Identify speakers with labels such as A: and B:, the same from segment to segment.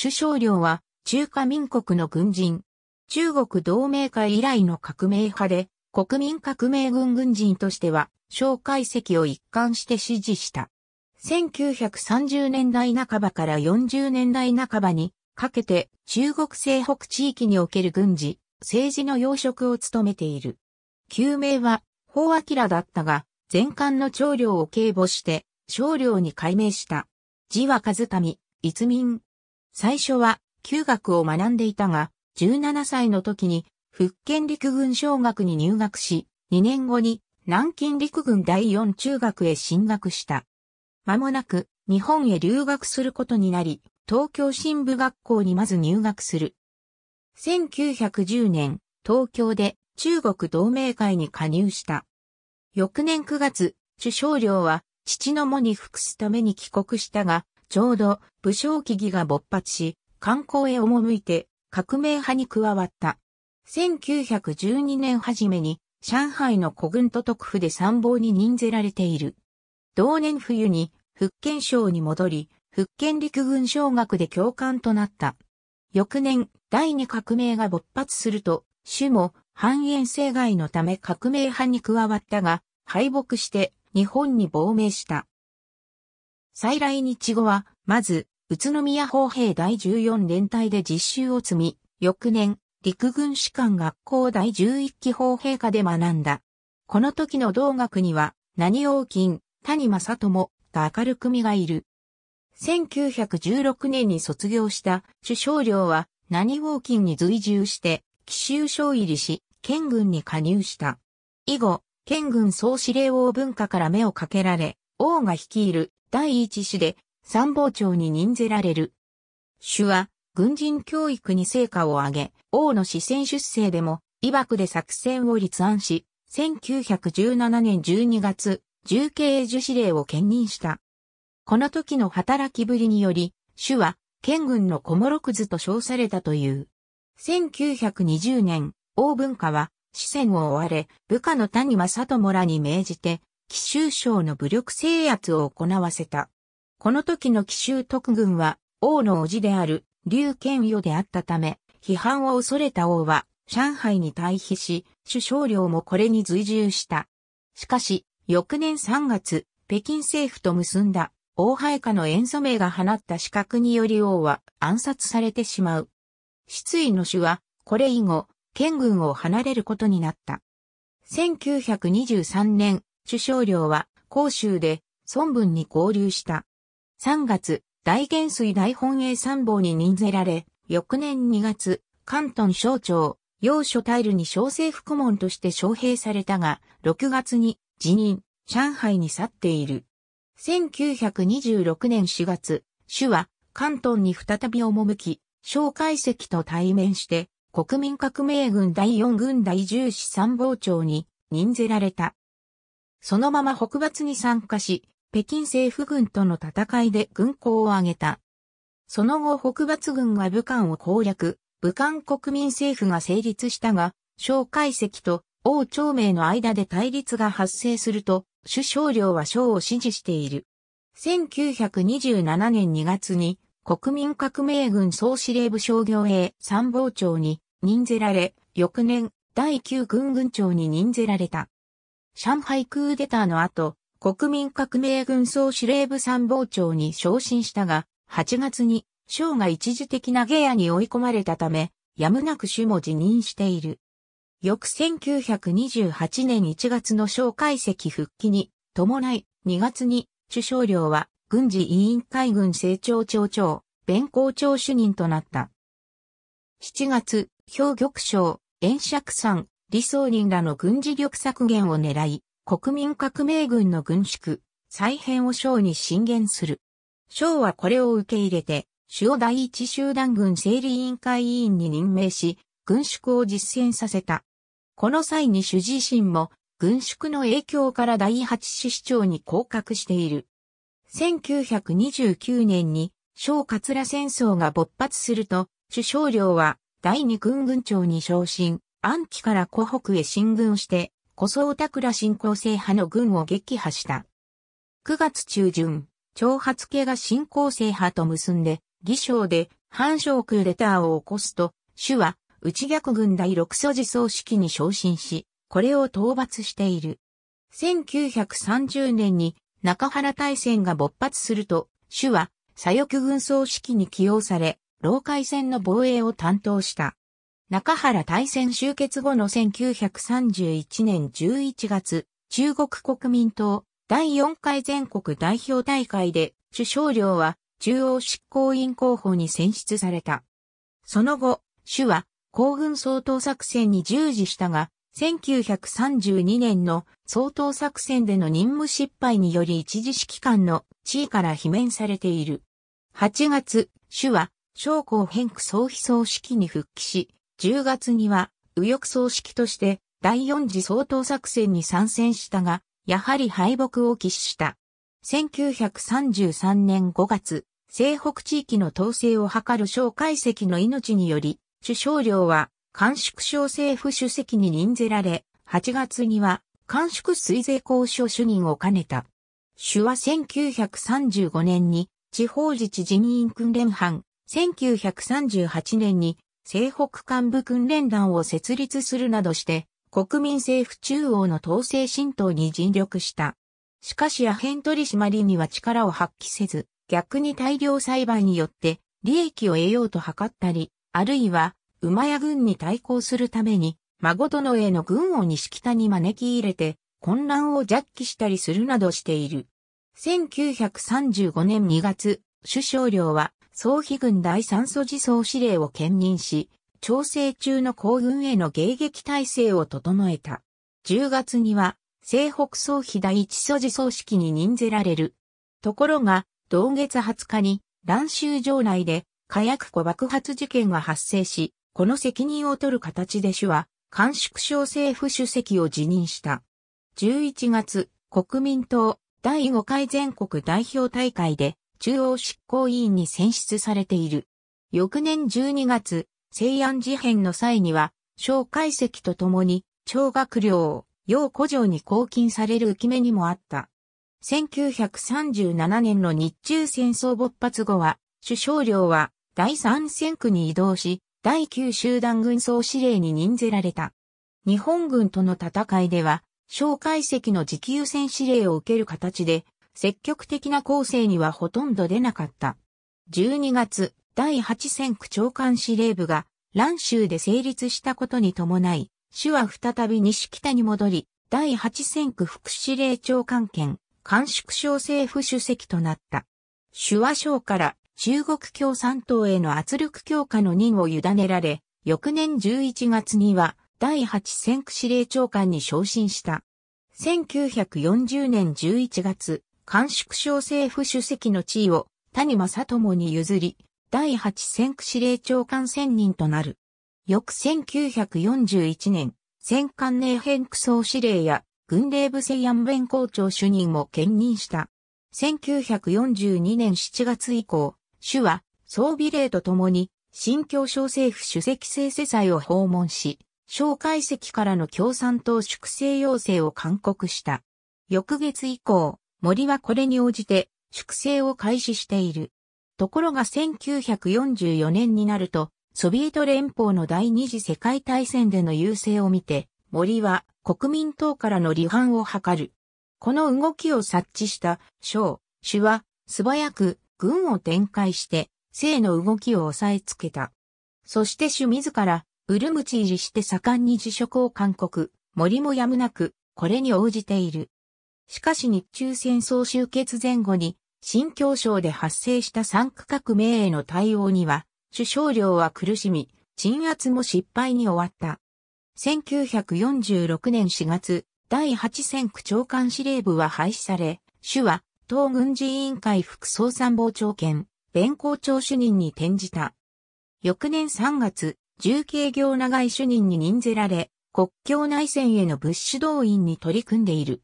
A: 首相領は中華民国の軍人。中国同盟会以来の革命派で、国民革命軍軍人としては、蒋介石を一貫して支持した。1930年代半ばから40年代半ばにかけて中国西北地域における軍事、政治の要職を務めている。旧名は、法明だったが、全官の長領を警護して、少領に改名した。字は数民、一民、最初は旧学を学んでいたが、17歳の時に福建陸軍小学に入学し、2年後に南京陸軍第四中学へ進学した。間もなく日本へ留学することになり、東京新部学校にまず入学する。1910年、東京で中国同盟会に加入した。翌年9月、朱少亮は父の喪に服すために帰国したが、ちょうど武将起義が勃発し、観光へ赴いて革命派に加わった。1912年初めに上海の古軍と特府で参謀に任ぜられている。同年冬に福建省に戻り、福建陸軍小学で教官となった。翌年、第二革命が勃発すると、主も半円。生害のため革命派に加わったが、敗北して日本に亡命した。再来日後は、まず、宇都宮砲兵第14連隊で実習を積み、翌年、陸軍士官学校第11期砲兵科で学んだ。この時の同学には、何王金、谷正友、が明るく身がいる。1916年に卒業した首相領は、何王金に随従して、奇襲省入りし、県軍に加入した。以後、県軍総司令王文化から目をかけられ、王が率いる第一子で参謀長に任ぜられる。主は軍人教育に成果を上げ、王の四川出征でも、イ爆で作戦を立案し、1917年12月、重慶樹司令を兼任した。この時の働きぶりにより、主は、県軍の小諸くずと称されたという。1920年、王文化は、四川を追われ、部下の谷正智らに命じて、紀州省の武力制圧を行わせた。この時の紀州特軍は、王の叔父である、劉賢与であったため、批判を恐れた王は、上海に退避し、首相領もこれに随従した。しかし、翌年3月、北京政府と結んだ、王配下の塩素名が放った資格により王は暗殺されてしまう。失意の主は、これ以後、県軍を離れることになった。1923年、首相領は、広州で、孫文に合流した。3月、大元帥大本営参謀に任せられ、翌年2月、関東省庁、要所タイルに小政府顧問として招聘されたが、6月に辞任、上海に去っている。1926年4月、主は関東に再び赴き、蒋介石と対面して、国民革命軍第4軍第10師参謀長に任せられた。そのまま北伐に参加し、北京政府軍との戦いで軍功を挙げた。その後北伐軍が武漢を攻略、武漢国民政府が成立したが、蒋介石と王朝明の間で対立が発生すると、首相領は蒋を支持している。1927年2月に国民革命軍総司令部商業兵参謀長に任ぜられ、翌年第9軍軍長に任ぜられた。上海クーデターの後、国民革命軍総司令部参謀長に昇進したが、8月に、省が一時的な下野に追い込まれたため、やむなく主も辞任している。翌1928年1月の省解析復帰に伴い、2月に、首相領は軍事委員会軍政庁長長、弁公庁主任となった。7月、兵玉省、円釈山、李宗仁らの軍事力削減を狙い、国民革命軍の軍縮、再編を章に進言する。章はこれを受け入れて、主を第一集団軍整理委員会委員に任命し、軍縮を実践させた。この際に主自身も、軍縮の影響から第八市市長に降格している。1929年に、小桂戦争が勃発すると、首相領は第二軍軍長に昇進、暗記から湖北へ進軍して、古相桜倉新興制派の軍を撃破した。9月中旬、長髪家が新興制派と結んで、義将で反省クーデターを起こすと、主は内逆軍第六祖寺葬式に昇進し、これを討伐している。1930年に中原大戦が勃発すると、主は左翼軍総指揮に起用され、老海戦の防衛を担当した。中原大戦終結後の1931年11月、中国国民党第4回全国代表大会で首相領は中央執行委員候補に選出された。その後、主は皇軍総統作戦に従事したが、1932年の総統作戦での任務失敗により一時指揮官の地位から罷免されている。8月、主は将校変区総秘総指揮に復帰し、10月には右翼葬式として第四次総統作戦に参戦したが、やはり敗北を喫した。1933年5月、西北地域の統制を図る小解石の命により、首相領は、甘粛省政府主席に任ぜられ、8月には、甘粛水税交渉主任を兼ねた。主は1935年に、地方自治人員訓練班、1938年に西北幹部訓練団を設立するなどして、国民政府中央の統制浸透に尽力した。しかしアヘン取締りには力を発揮せず、逆に大量栽培によって利益を得ようと図ったり、あるいは馬や軍に対抗するために、孫殿への軍を西北に招き入れて、混乱を弱気したりするなどしている。1935年2月、首相領は総被軍第三素自走司令を兼任し、調整中の行軍への迎撃体制を整えた。10月には、西北総被第一素自走式に任ぜられる。ところが、同月20日に、乱州城内で火薬庫爆発事件が発生し、この責任を取る形で主は、監縮省政府主席を辞任した。11月、国民党第5回全国代表大会で、中央執行委員に選出されている。翌年12月、西安事変の際には、小解析と共に、小学寮を、要古城に拘禁される浮き目にもあった。1937年の日中戦争勃発後は、首相寮は第三戦区に移動し、第九集団軍総司令に任ぜられた。日本軍との戦いでは、小解析の持久戦司令を受ける形で、積極的な構成にはほとんど出なかった。12月、第8戦区長官司令部が、蘭州で成立したことに伴い、主は再び西北に戻り、第8戦区副司令長官権、官縮小政府主席となった。手話省から中国共産党への圧力強化の任を委ねられ、翌年11月には第8戦区司令長官に昇進した。1940年11月、官宿省政府主席の地位を谷正友に譲り、第8戦区司令長官選任となる。翌1941年、戦艦寧辺区総司令や軍令部西安弁校長主任も兼任した。1942年7月以降、主は装備令とともに新京小政府主席制世裁を訪問し、小解席からの共産党粛清要請を勧告した。翌月以降、森はこれに応じて粛清を開始している。ところが1944年になると、ソビエト連邦の第二次世界大戦での優勢を見て、森は国民党からの離反を図る。この動きを察知した小、主は素早く軍を展開して、性の動きを抑えつけた。そして主自ら、ウルムチ入りして盛んに辞職を勧告、森もやむなく、これに応じている。しかし日中戦争終結前後に、新教省で発生した三区革命への対応には、首相領は苦しみ、鎮圧も失敗に終わった。1946年4月、第8戦区長官司令部は廃止され、主は、党軍事委員会副総参謀長兼、弁公長主任に転じた。翌年3月、重慶行長井主任に任ぜられ、国境内戦への物資動員に取り組んでいる。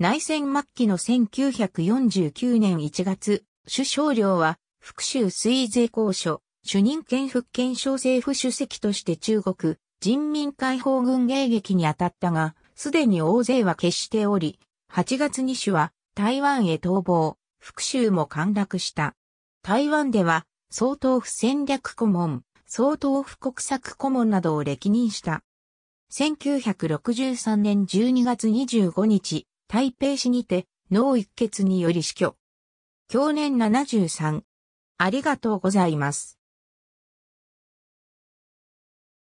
A: 内戦末期の1949年1月、首相領は、福州水税交渉、主任権福建省政府主席として中国人民解放軍迎撃に当たったが、すでに大勢は決しており、8月に首は台湾へ逃亡、福州も陥落した。台湾では、総統府戦略顧問、総統府国策顧問などを歴任した。1963年12月25日、台北市にて脳一血により死去。去年73。ありがとうございます。